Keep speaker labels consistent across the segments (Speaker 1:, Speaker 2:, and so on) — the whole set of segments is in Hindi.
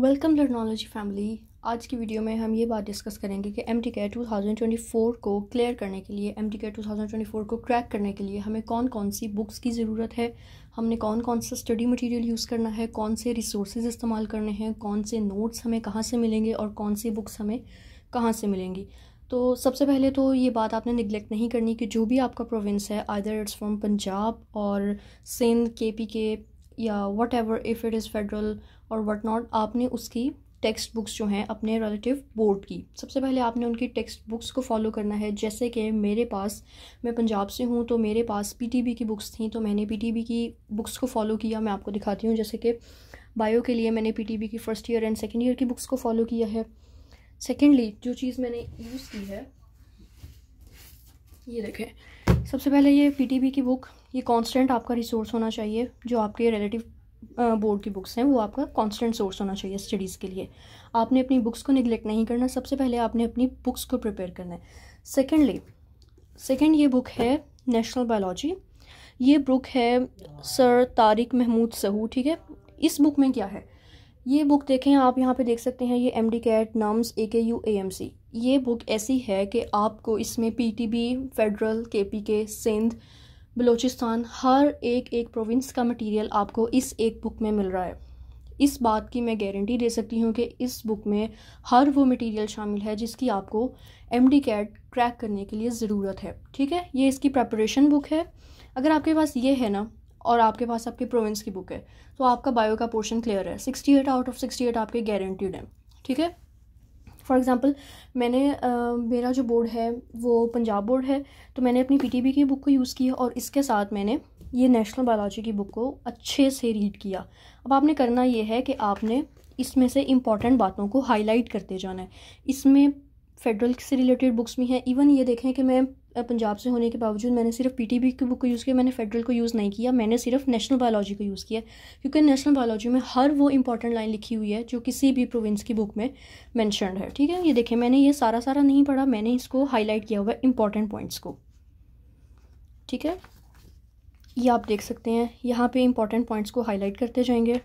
Speaker 1: वेलकम लर्नोलॉजी फैमिली आज की वीडियो में हम ये बात डिस्कस करेंगे कि M T K two thousand twenty four को क्लियर करने के लिए M T K two thousand twenty four को क्रैक करने के लिए हमें कौन कौन सी बुक्स की ज़रूरत है हमने कौन कौन सा स्टडी मटेरियल यूज़ करना है कौन से रिसोर्सेज इस्तेमाल करने हैं कौन से नोट्स हमें कहाँ से मिलेंगे और कौन सी बुक्स हमें कहाँ से मिलेंगी तो सबसे पहले तो ये बात आपने निगलेक्ट नहीं करनी कि जो भी आपका प्रोविंस है आइदर इट्स फ्रॉम पंजाब और सिंध के पी के या whatever if it is federal और वट नॉट आपने उसकी टेक्स्ट बुक्स जो हैं अपने रिलेटिव बोर्ड की सबसे पहले आपने उनकी टेक्स्ट बुक्स को फॉलो करना है जैसे कि मेरे पास मैं पंजाब से हूँ तो मेरे पास पीटीबी की बुक्स थी तो मैंने पीटीबी की बुक्स को फॉलो किया मैं आपको दिखाती हूँ जैसे कि बायो के लिए मैंने पीटीबी की first year and second year की बुक्स को फॉलो किया है सेकेंडली जो चीज़ मैंने यूज़ की है ये देखें सबसे पहले ये पीटीबी की बुक ये कांस्टेंट आपका रिसोर्स होना चाहिए जो आपके रिलेटिव बोर्ड की बुक्स हैं वो आपका कांस्टेंट सोर्स होना चाहिए स्टडीज़ के लिए आपने अपनी बुक्स को निगलेक्ट नहीं करना सबसे पहले आपने अपनी बुक्स को प्रिपेयर करना है सेकेंडली सेकेंड ये बुक है नेशनल बायोलॉजी ये बुक है सर तारिक महमूद सहू ठीक है इस बुक में क्या है ये बुक देखें आप यहाँ पे देख सकते हैं ये M D CAT NUMS A K U A M C ये बुक ऐसी है कि आपको इसमें PTB federal KPK Sindh Balochistan हर एक एक प्रोविंस का मटेरियल आपको इस एक बुक में मिल रहा है इस बात की मैं गारंटी दे सकती हूँ कि इस बुक में हर वो मटेरियल शामिल है जिसकी आपको एम डी कैट क्रैक करने के लिए ज़रूरत है ठीक है ये इसकी प्रपरेशन बुक है अगर आपके पास ये है ना और आपके पास आपके प्रोविंस की बुक है तो आपका बायो का पोर्शन क्लियर है sixty eight out of sixty eight आपके गारंटीड हैं ठीक है फॉर एग्ज़ाम्पल मैंने आ, मेरा जो बोर्ड है वो पंजाब बोर्ड है तो मैंने अपनी बी की बुक को यूज़ किया और इसके साथ मैंने ये नेशनल बायोलॉजी की बुक को अच्छे से रीड किया अब आपने करना ये है कि आपने इसमें से इम्पॉर्टेंट बातों को हाईलाइट करते जाना है इसमें फेडरल से रिलेटेड बुक्स भी हैं इवन ये देखें कि मैं पंजाब से होने के बावजूद मैंने सिर्फ पी टी बी की बुक को यूज़ किया मैंने फेडरल को यूज़ नहीं किया मैंने सिर्फ नेशनल बायोलॉजी को यूज़ किया क्योंकि नेशनल बायोलॉजी में हर वो इंपॉर्टेंट लाइन लिखी हुई है जो किसी भी प्रोविंस की बुक में मैंशनड है ठीक है ये देखें मैंने ये सारा सारा नहीं पढ़ा मैंने इसको हाईलाइट किया हुआ है इंपॉर्टेंट पॉइंट्स को ठीक है ये आप देख सकते हैं यहाँ पे इंपॉर्टेंट पॉइंट्स को हाईलाइट करते जाएंगे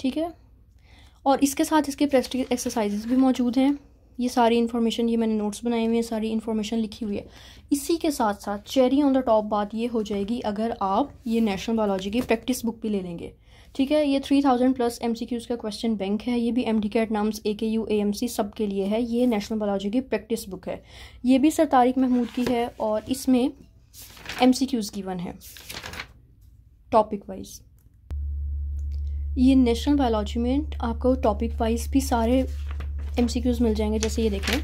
Speaker 1: ठीक है और इसके साथ इसके प्रैक्टिकल एक्सरसाइजेस भी मौजूद हैं ये सारी इन्फॉर्मेशन ये मैंने नोट्स बनाए हुए हैं सारी इन्फॉर्मेशन लिखी हुई है इसी के साथ साथ चेरी ऑन द टॉप बात ये हो जाएगी अगर आप ये नेशनल बायोलॉजी की प्रैक्टिस बुक भी ले लेंगे ठीक है ये three thousand plus M C Qs का क्वेश्चन बैंक है ये भी M D CAT NUMS A K U A M C सब के लिए है ये नेशनल बायोलॉजी की प्रैक्टिस बुक है ये भी सर तारिक महमूद की है और इसमें एम सी क्यूज़ गिवन है टॉपिक वाइज ये नेशनल बायोलॉजी में आपको टॉपिक वाइज भी सारे एम मिल जाएंगे जैसे ये देखें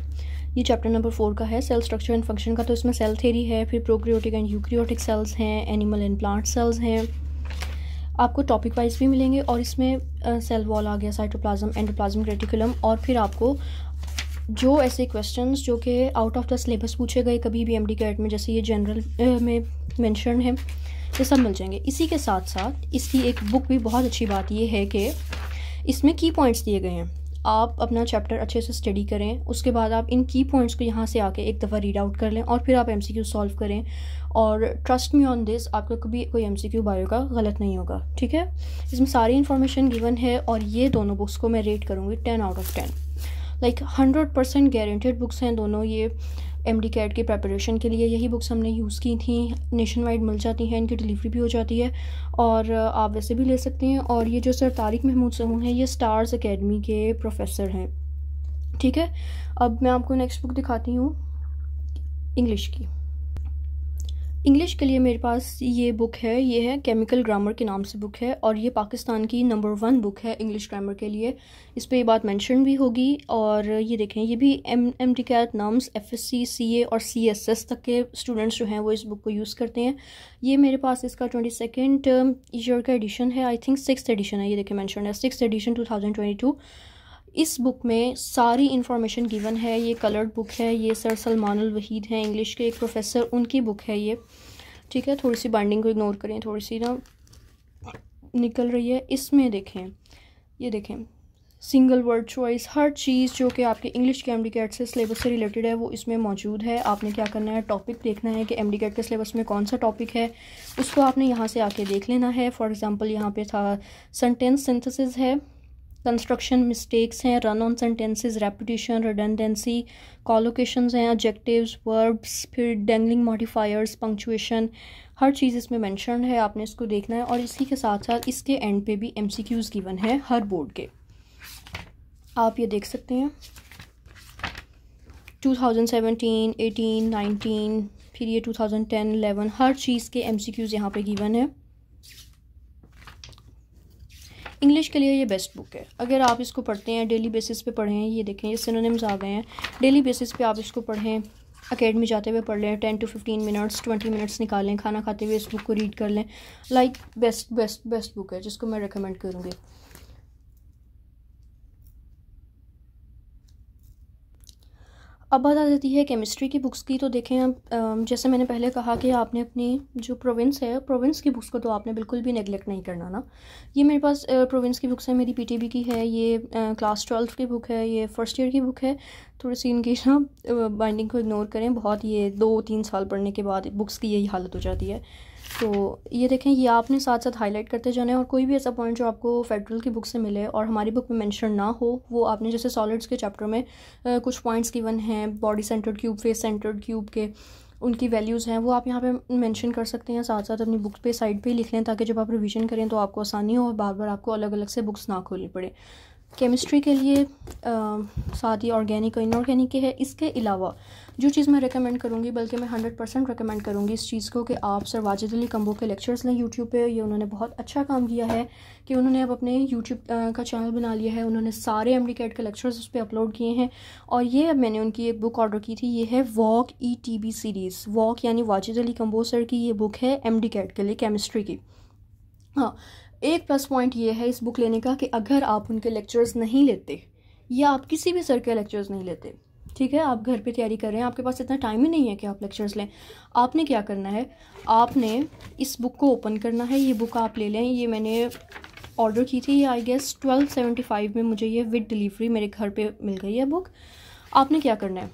Speaker 1: ये चैप्टर नंबर फोर का है सेल स्ट्रक्चर एंड फंक्शन का तो इसमें सेल थेरी है फिर प्रोक्रियोटिक एंड यूक्रियोटिक सेल्स हैं एनिमल एंड प्लांट सेल्स हैं आपको टॉपिक वाइज भी मिलेंगे और इसमें सेल वॉल आ गया साइटोप्लाज्म एंडोप्लाज्म क्रेटिकुलम और फिर आपको जो ऐसे क्वेश्चंस जो कि आउट ऑफ द सिलेबस पूछे गए कभी भी एम डी कैट में जैसे ये जनरल में मैंशन है ये सब मिल जाएंगे इसी के साथ साथ इसकी एक बुक भी बहुत अच्छी बात ये है कि इसमें की पॉइंट्स दिए गए हैं आप अपना चैप्टर अच्छे से स्टडी करें उसके बाद आप इन की पॉइंट्स को यहाँ से आके एक दफ़ा रीड आउट कर लें और फिर आप एम सी सॉल्व करें और ट्रस्ट मी ऑन दिस आपका कभी कोई एम सी बायो का गलत नहीं होगा ठीक है इसमें सारी इन्फॉर्मेशन गिवन है और ये दोनों बुक्स को मैं रेट करूँगी ten out of ten like hundred percent guaranteed books हैं दोनों ये एम डी कैट की प्रेपरेशन के लिए यही बुक्स हमने यूज़ की थी नेशन वाइड मिल जाती हैं इनकी डिलीवरी भी हो जाती है और uh, आप वैसे भी ले सकते हैं और ये जो सर तारिक महमूद समूह हैं ये स्टार्स अकेडमी के प्रोफेसर हैं ठीक है अब मैं आपको नेक्स्ट बुक दिखाती हूँ इंग्लिश की इंग्लिश के लिए मेरे पास ये बुक है ये है केमिकल ग्रामर के नाम से बुक है और ये पाकिस्तान की नंबर वन बुक है इंग्लिश ग्रामर के लिए इस पर ये बात मेंशन भी होगी और ये देखें ये भी M M T CAT NUMS F S C C A और सी एस एस तक के स्टूडेंट्स जो हैं वो इस बुक को यूज़ करते हैं ये मेरे पास इसका ट्वेंटी सेकेंड ईयर का एडिशन है आई थिंक सिक्स एडिशन है ये देखें मैंशन है six edition two thousand twenty two इस बुक में सारी इन्फॉर्मेशन गिवन है ये कलर्ड बुक है ये सर सलमान वहीद हैं इंग्लिश के एक प्रोफेसर उनकी बुक है ये ठीक है थोड़ी सी बाइंडिंग को इग्नोर करें थोड़ी सी ना निकल रही है इसमें देखें ये देखें सिंगल वर्ड चॉइस हर चीज़ जो कि आपके इंग्लिश के एम डी कैट से सिलेबस से रिलेटेड है वो इसमें मौजूद है आपने क्या करना है टॉपिक देखना है कि एम डी कैट के सिलेबस में कौन सा टॉपिक है उसको आपने यहाँ से आके देख लेना है फॉर एग्ज़ाम्पल यहाँ पे था सेंटेंस सिंथेसिस है कंस्ट्रक्शन मिस्टेक्स हैं run on sentences repetition redundancy collocation हैं एडजेक्टिव्स वर्ब्स फिर डेंगलिंग मॉडिफायर्स पंक्चुएशन हर चीज़ इसमें मैंशन है आपने इसको देखना है और इसी के साथ साथ इसके एंड पे भी एम गिवन है हर बोर्ड के आप ये देख सकते हैं 2017, 18, 19 फिर ये 2010, 11 हर चीज़ के एम सी क्यूज़ यहाँ पर गिवन है इंग्लिश के लिए ये बेस्ट बुक है अगर आप इसको पढ़ते हैं डेली बेसिस पे पढ़ें ये देखें ये सिनोनिम्स आ गए हैं डेली बेसिस पे आप इसको पढ़ें अकेडमी जाते हुए पढ़ लें ten to fifteen minutes twenty minutes निकालें खाना खाते हुए इस बुक को रीड कर लें like best best best book है जिसको मैं रिकमेंड करूँगी अब बात आ जाती है केमिस्ट्री की बुक्स की तो देखें आप जैसे मैंने पहले कहा कि आपने अपनी जो प्रोविंस है प्रोविंस की बुक्स को तो आपने बिल्कुल भी नेगलेक्ट नहीं करना ना ये मेरे पास प्रोविंस की बुक्स है मेरी पीटीबी की है ये क्लास ट्वेल्थ की बुक है ये फर्स्ट ईयर की बुक है थोड़ी सी इनकी ना बाइंडिंग को इग्नोर करें बहुत ये दो तीन साल पढ़ने के बाद बुक्स की यही हालत हो जाती है तो ये देखें ये आपने साथ साथ हाईलाइट करते जाना है और कोई भी ऐसा पॉइंट जो आपको फेडरल की बुक से मिले और हमारी बुक में मेंशन ना हो वो आपने जैसे सॉलिड्स के चैप्टर में आ, कुछ पॉइंट्स गिवन हैं body centred cube face centred cube के उनकी वैल्यूज़ हैं वो आप यहाँ पे मेंशन कर सकते हैं साथ साथ अपनी बुक्स पे साइड पे लिख लें ताकि जब आप रिवीजन करें तो आपको आसानी हो और बार बार आपको अलग अलग से बुक्स ना खोलनी पड़े केमिस्ट्री के लिए साथ ही ऑर्गेनिक और इनऑर्गेनिक के है इसके अलावा जो चीज़ मैं रिकमेंड करूँगी बल्कि मैं हंड्रेड परसेंट रिकमेंड करूँगी इस चीज़ को कि आप सर वाजिद अली कम्बो के लेक्चर्स लें यूट्यूब पे ये उन्होंने बहुत अच्छा काम किया है कि उन्होंने अब अपने यूट्यूब का चैनल बना लिया है उन्होंने सारे एम डी के लेक्चर्स उस पर अपलोड किए हैं और ये अब मैंने उनकी एक बुक ऑर्डर की थी ये है walk E T B series walk यानी वाजिद अली कम्बो सर की ये बुक है एम डी के लिए केमिस्ट्री की हाँ एक प्लस पॉइंट ये है इस बुक लेने का कि अगर आप उनके लेक्चर्स नहीं लेते या आप किसी भी सर के लेक्चर्स नहीं लेते ठीक है आप घर पे तैयारी कर रहे हैं आपके पास इतना टाइम ही नहीं है कि आप लेक्चर्स लें आपने क्या करना है आपने इस बुक को ओपन करना है ये बुक आप ले लें ये मैंने ऑर्डर की थी I guess twelve seventy five में मुझे ये विद डिलीवरी मेरे घर पे मिल गई है बुक आपने क्या करना है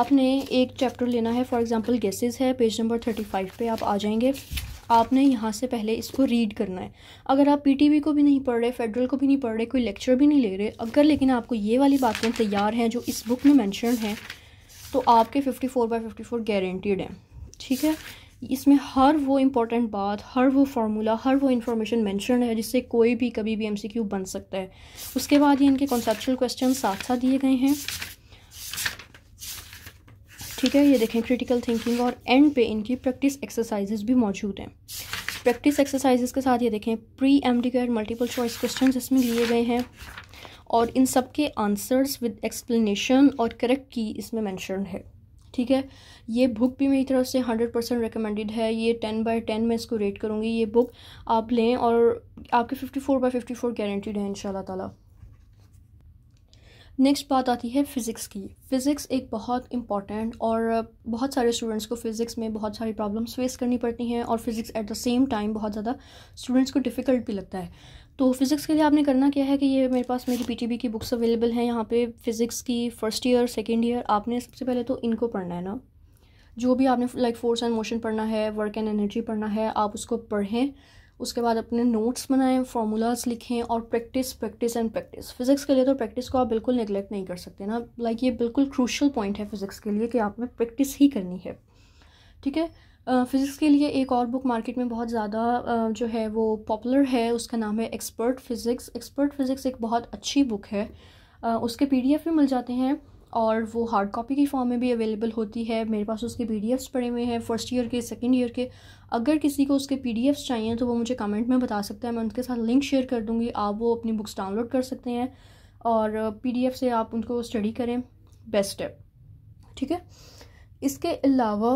Speaker 1: आपने एक चैप्टर लेना है फॉर एग्ज़ाम्पल गेसेस है पेज नंबर थर्टी फाइव पर आप आ जाएंगे आपने यहाँ से पहले इसको रीड करना है अगर आप पीटीवी को भी नहीं पढ़ रहे फेडरल को भी नहीं पढ़ रहे कोई लेक्चर भी नहीं ले रहे अगर लेकिन आपको ये वाली बातें तैयार हैं जो इस बुक में मैंशन हैं तो आपके fifty four by fifty four guaranteed हैं ठीक है इसमें हर वो इम्पॉर्टेंट बात हर वो फार्मूला हर वो इन्फॉर्मेशन मैंशन है जिससे कोई भी कभी भी एम बन सकता है उसके बाद ये इनके कॉन्सेप्चुअल क्वेश्चन साथ साथ दिए गए हैं ठीक है ये देखें क्रिटिकल थिंकिंग और एंड पे इनकी प्रैक्टिस एक्सरसाइजेज भी मौजूद हैं प्रैक्टिस एक्सरसाइजेज के साथ ये देखें pre M D multiple choice question इसमें लिए गए हैं और इन सब के आंसर्स विद एक्सप्लेनेशन और करेक्ट की इसमें मैंशन है ठीक है ये बुक भी मेरी तरफ से हंड्रेड परसेंट रिकमेंडेड है ये टेन बाय टेन मैं इसको रेट करूँगी ये बुक आप लें और आपके fifty four by fifty four guaranteed है इन ताला नेक्स्ट बात आती है फ़िज़िक्स की फ़िज़िक्स एक बहुत इंपॉर्टेंट और बहुत सारे स्टूडेंट्स को फ़िज़िक्स में बहुत सारी प्रॉब्लम्स फेस करनी पड़ती हैं और physics at the same time बहुत ज़्यादा स्टूडेंट्स को डिफ़िकल्ट भी लगता है तो फ़िज़िक्स के लिए आपने करना क्या है कि ये मेरे पास मेरी पी की बुक्स अवेलेबल हैं यहाँ पे फ़िज़िक्स की फ़र्स्ट ईयर सेकेंड ईयर आपने सबसे पहले तो इनको पढ़ना है ना जो भी आपने लाइक फोर्स एंड मोशन पढ़ना है वर्क एंड एनर्जी पढ़ना है आप उसको पढ़ें उसके बाद अपने नोट्स बनाएं फार्मूलाज लिखें और practice practice and practice physics के लिए तो प्रैक्टिस को आप बिल्कुल निगलेक्ट नहीं कर सकते ना लाइक like ये बिल्कुल क्रूशल पॉइंट है फिज़िक्स के लिए कि आपने प्रैक्टिस ही करनी है ठीक है फिज़िक्स के लिए एक और बुक मार्केट में बहुत ज़्यादा जो है वो पॉपुलर है उसका नाम है एक्सपर्ट फिज़िक्स एक्सपर्ट फिज़िक्स एक बहुत अच्छी बुक है उसके पी भी मिल जाते हैं और वो हार्ड कॉपी की फॉर्म में भी अवेलेबल होती है मेरे पास उसके पी पड़े हुए हैं फर्स्ट ईयर के सेकेंड ईयर के अगर किसी को उसके पी चाहिए तो वो मुझे कमेंट में बता सकता है मैं उनके साथ लिंक शेयर कर दूँगी आप वो अपनी बुक्स डाउनलोड कर सकते हैं और पी से आप उनको स्टडी करें बेस्ट है ठीक है इसके अलावा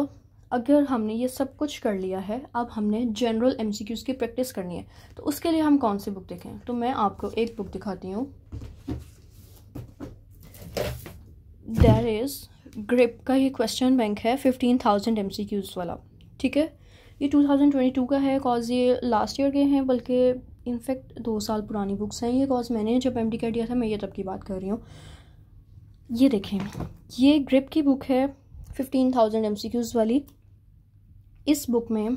Speaker 1: अगर हमने ये सब कुछ कर लिया है अब हमने जनरल एम की प्रैक्टिस करनी है तो उसके लिए हम कौन सी बुक देखें तो मैं आपको एक बुक दिखाती हूँ देर इज़ ग्रिप का ये क्वेश्चन बैंक है fifteen thousand M C Qs वाला ठीक है ये टू थाउजेंड ट्वेंटी टू का है कॉज ये लास्ट ईयर के हैं बल्कि इनफैक्ट दो साल पुरानी बुक्स हैं ये कॉज मैंने जब एम डी का दिया था मैं ये तब की बात कर रही हूँ ये देखें ये ग्रिप की बुक है fifteen thousand M C Qs वाली इस बुक में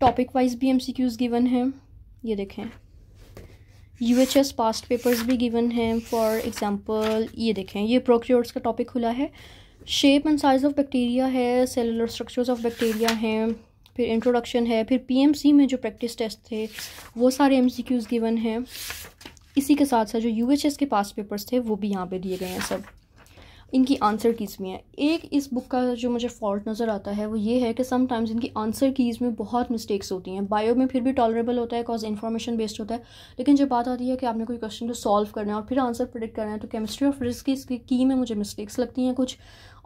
Speaker 1: टॉपिक वाइज भी एम सी क्यूज़ गिवन हैं ये देखें U H S past papers भी गिवन हैं फॉर एग्ज़ाम्पल ये देखें ये प्रोक्योर्स का टॉपिक खुला है shape and size of bacteria है सेलुलर स्ट्रक्चर्स ऑफ बैक्टीरिया हैं फिर इंट्रोडक्शन है फिर पीएमसी में जो प्रैक्टिस टेस्ट थे वो सारे एमसीक्यूज गिवन हैं इसी के साथ साथ जो यूएचएस के पास पेपर्स थे वो भी यहाँ पे दिए गए हैं सब इनकी आंसर कीज़ में है एक इस बुक का जो मुझे फॉल्ट नज़र आता है वो ये है कि समटाइम्स इनकी आंसर कीज़ में बहुत मिस्टेक्स होती हैं बायो में फिर भी टॉलरेबल होता है बिकॉज इन्फॉर्मेशन बेस्ड होता है लेकिन जब बात आती है कि आपने कोई क्वेश्चन को सॉल्व करना है और फिर आंसर प्रोडिक्ट करना है तो केमिस्ट्री और फिजिक्स की की में मुझे मिस्टेक्स लगती हैं कुछ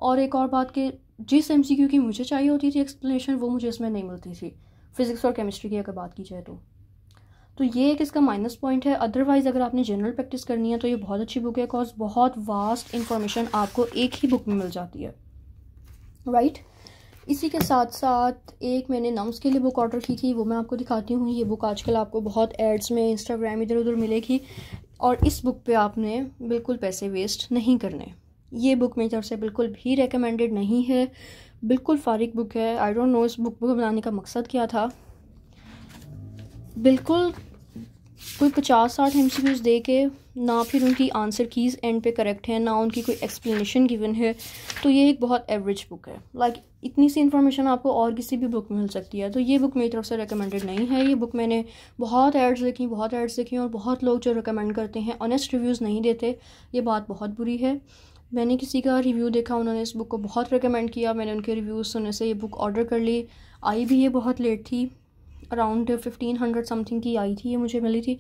Speaker 1: और एक और बात कि जिस एम की मुझे चाहिए होती थी एक्सप्लेनेशन वो मुझे इसमें नहीं मिलती थी फिज़िक्स और केमिस्ट्री की अगर बात की जाए तो तो ये एक इसका माइनस पॉइंट है अदरवाइज़ अगर आपने जनरल प्रैक्टिस करनी है तो ये बहुत अच्छी बुक है बिकॉज बहुत वास्ट इंफॉर्मेशन आपको एक ही बुक में मिल जाती है राइट right? इसी के साथ साथ एक मैंने नम्स के लिए बुक ऑर्डर की थी वो मैं आपको दिखाती हूँ ये बुक आजकल आपको बहुत एड्स में इंस्टाग्राम इधर उधर मिलेगी और इस बुक पर आपने बिल्कुल पैसे वेस्ट नहीं करने ये बुक मेरी तरफ से बिल्कुल भी रेकमेंडेड नहीं है बिल्कुल फारिक बुक है आई डोंट नो इस बुक को बनाने का मकसद क्या था बिल्कुल कोई पचास साठ एम सी दे के ना फिर उनकी आंसर कीज़ एंड पे करेक्ट है ना उनकी कोई एक्सप्लेनेशन गिवन है तो ये एक बहुत एवरेज बुक है लाइक like, इतनी सी इन्फॉर्मेशन आपको और किसी भी बुक में मिल सकती है तो ये बुक मेरी तरफ से रिकमेंडेड नहीं है ये बुक मैंने बहुत एड्स देखी बहुत एड्स देखी और बहुत लोग जो रिकमेंड करते हैं ऑनेस्ट रिव्यूज़ नहीं देते ये बात बहुत बुरी है मैंने किसी का रिव्यू देखा उन्होंने इस बुक को बहुत रिकमेंड किया मैंने उनके रिव्यूज़ सुनने से ये बुक ऑर्डर कर ली आई भी ये बहुत लेट थी अराउंड फिफ्टीन हंड्रेड समथिंग की आई थी ये मुझे मिली थी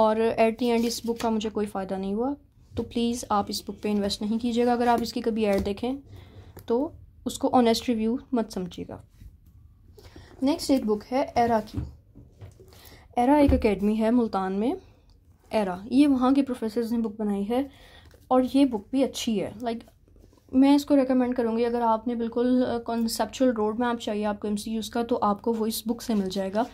Speaker 1: और एट दी एंड इस बुक का मुझे कोई फ़ायदा नहीं हुआ तो प्लीज़ आप इस बुक पे इन्वेस्ट नहीं कीजिएगा अगर आप इसकी कभी ऐड देखें तो उसको ऑनेस्ट रिव्यू मत समझिएगा नेक्स्ट एक बुक है एरा की एरा एक अकेडमी है मुल्तान में एरा ये वहाँ के प्रोफेसर्स ने बुक बनाई है और ये बुक भी अच्छी है लाइक like, मैं इसको रेकमेंड करूँगी अगर आपने बिल्कुल कॉन्सेपचुअल रोड मैप चाहिए आपको एम का तो आपको वो इस बुक से मिल जाएगा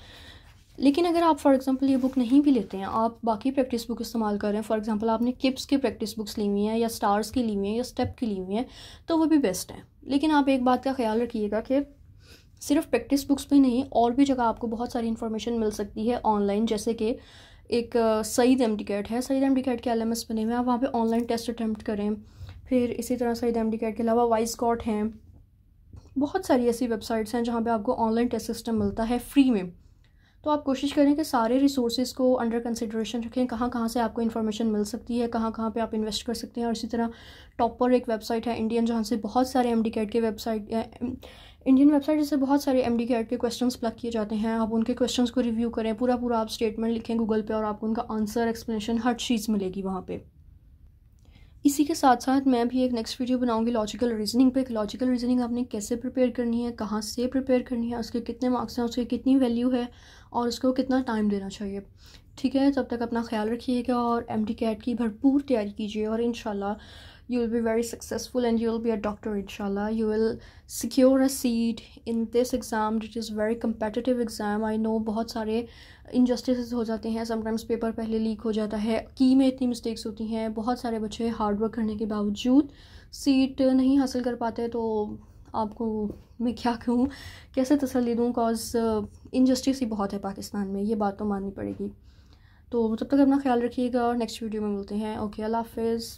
Speaker 1: लेकिन अगर आप फॉर एग्जांपल ये बुक नहीं भी लेते हैं आप बाकी प्रैक्टिस बुक इस्तेमाल कर रहे हैं फॉर एग्जांपल आपने किप्स की प्रैक्टिस बुक्स ली हुई हैं या स्टार्स की ली हुई हैं या स्टेप की ली हुई हैं तो वो भी बेस्ट हैं लेकिन आप एक बात का ख्याल रखिएगा कि सिर्फ प्रैक्टिस बुक्स पर नहीं और भी जगह आपको बहुत सारी इन्फॉर्मेशन मिल सकती है ऑनलाइन जैसे कि एक सईद एम कैट है सईद एम कैट के एल एम एस बने हुए आप वहाँ पर ऑनलाइन टेस्ट अटैम्प्ट करें फिर इसी तरह सईद एम डी के अलावा वाइस कॉट हैं बहुत सारी ऐसी वेबसाइट्स हैं जहाँ पे आपको ऑनलाइन टेस्ट सिस्टम मिलता है फ्री में तो आप कोशिश करें कि सारे रिसोर्सेज को अंडर कंसिड्रेशन रखें कहाँ कहाँ से आपको इन्फॉर्मेशन मिल सकती है कहाँ कहाँ पे आप इन्वेस्ट कर सकते हैं और इसी तरह टॉपर एक वेबसाइट है इंडियन जहाँ से बहुत सारे एम डी के वेबसाइट इंडियन वेबसाइट जैसे बहुत सारे एम डी के क्वेश्चन प्लग किए जाते हैं आप उनके क्वेश्चन को रिव्यू करें पूरा पूरा आप स्टेटमेंट लिखें गूगल पर और आपको उनका आंसर एक्सप्लेनेशन हर चीज़ मिलेगी वहाँ पर इसी के साथ साथ मैं भी एक नेक्स्ट वीडियो बनाऊंगी लॉजिकल रीजनिंग पे लॉजिकल रीजनिंग आपने कैसे प्रिपेयर करनी है कहाँ से प्रिपेयर करनी है उसके कितने मार्क्स हैं उसकी कितनी वैल्यू है और उसको कितना टाइम देना चाहिए ठीक है तब तक अपना ख्याल रखिएगा और एम कैट की भरपूर तैयारी कीजिए और इन शाला you will be very successful and you will be a doctor inshallah you will secure a seat in this exam it is very competitive exam i know bahut sare injustices ho jate hain sometimes paper pehle leak ho jata hai की mein itni mistakes hoti hain bahut sare बच्चे hard work karne ke bawajood seat nahi hasil kar pate to आपको मैं क्या कहूँ कैसे तसली दूँ कॉज इनजस्टिस ही बहुत है पाकिस्तान में ये बात तो माननी पड़ेगी तो तब तक अपना ख्याल रखिएगा और नेक्स्ट वीडियो में मिलते हैं ओके अल्लाह हाफिज़